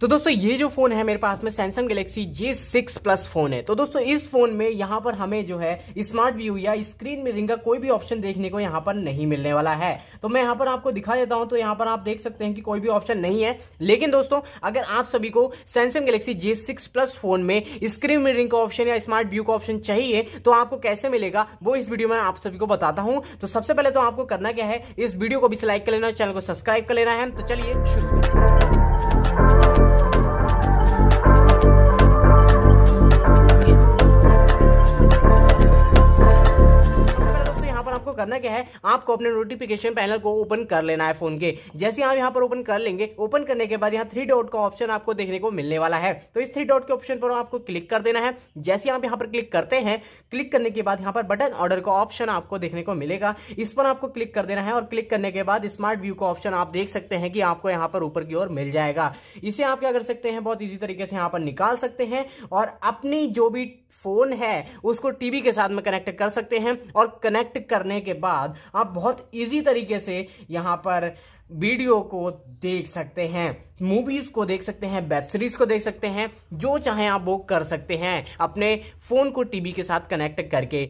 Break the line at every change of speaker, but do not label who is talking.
तो दोस्तों ये जो फोन है मेरे पास में Samsung Galaxy J six plus phone है तो दोस्तों इस फोन में यहाँ पर हमें जो है स्मार्ट व्यू या स्क्रीन मिररिंग का कोई भी ऑप्शन देखने को यहाँ पर नहीं मिलने वाला है तो मैं यहाँ पर आपको दिखा देता हूँ तो यहाँ पर आप देख सकते हैं कि कोई भी ऑप्शन नहीं है लेकिन दोस्तों अगर आप सभी को Samsung Galaxy J six plus phone में स्क्रीन रिंग का ऑप्शन या स्मार्ट व्यू का ऑप्शन चाहिए तो आपको कैसे मिलेगा वो इस वीडियो में आप सभी को बताता हूँ तो सबसे पहले तो आपको करना क्या है इस वीडियो को भी लाइक कर लेना चैनल को सब्सक्राइब कर लेना है तो चलिए शुरू करना क्या है आपको अपने नोटिफिकेशन पैनल को ओपन कर लेना है फोन के जैसे आप यहाँ पर ओपन कर लेंगे ओपन करने के बाद यहाँ थ्री डॉट का ऑप्शन आपको देखने को मिलने वाला है तो इस थ्री डॉट के ऑप्शन पर आपको क्लिक कर देना है जैसे आप यहाँ पर क्लिक करते हैं क्लिक करने के बाद यहाँ पर बटन ऑर्डर का ऑप्शन आपको देखने को मिलेगा इस पर आपको क्लिक कर देना है और क्लिक करने के बाद स्मार्ट व्यू का ऑप्शन आप देख सकते हैं कि आपको यहाँ पर ऊपर की ओर मिल जाएगा इसे आप क्या कर सकते हैं बहुत इजी तरीके से यहाँ पर निकाल सकते हैं और अपनी जो भी फोन है उसको टीवी के साथ में कनेक्ट कर सकते हैं और कनेक्ट करने के बाद आप बहुत इजी तरीके से यहाँ पर वीडियो को देख सकते हैं मूवीज को देख सकते हैं वेब सीरीज को देख सकते हैं जो चाहे आप वो कर सकते हैं अपने फोन को टीवी के साथ कनेक्ट करके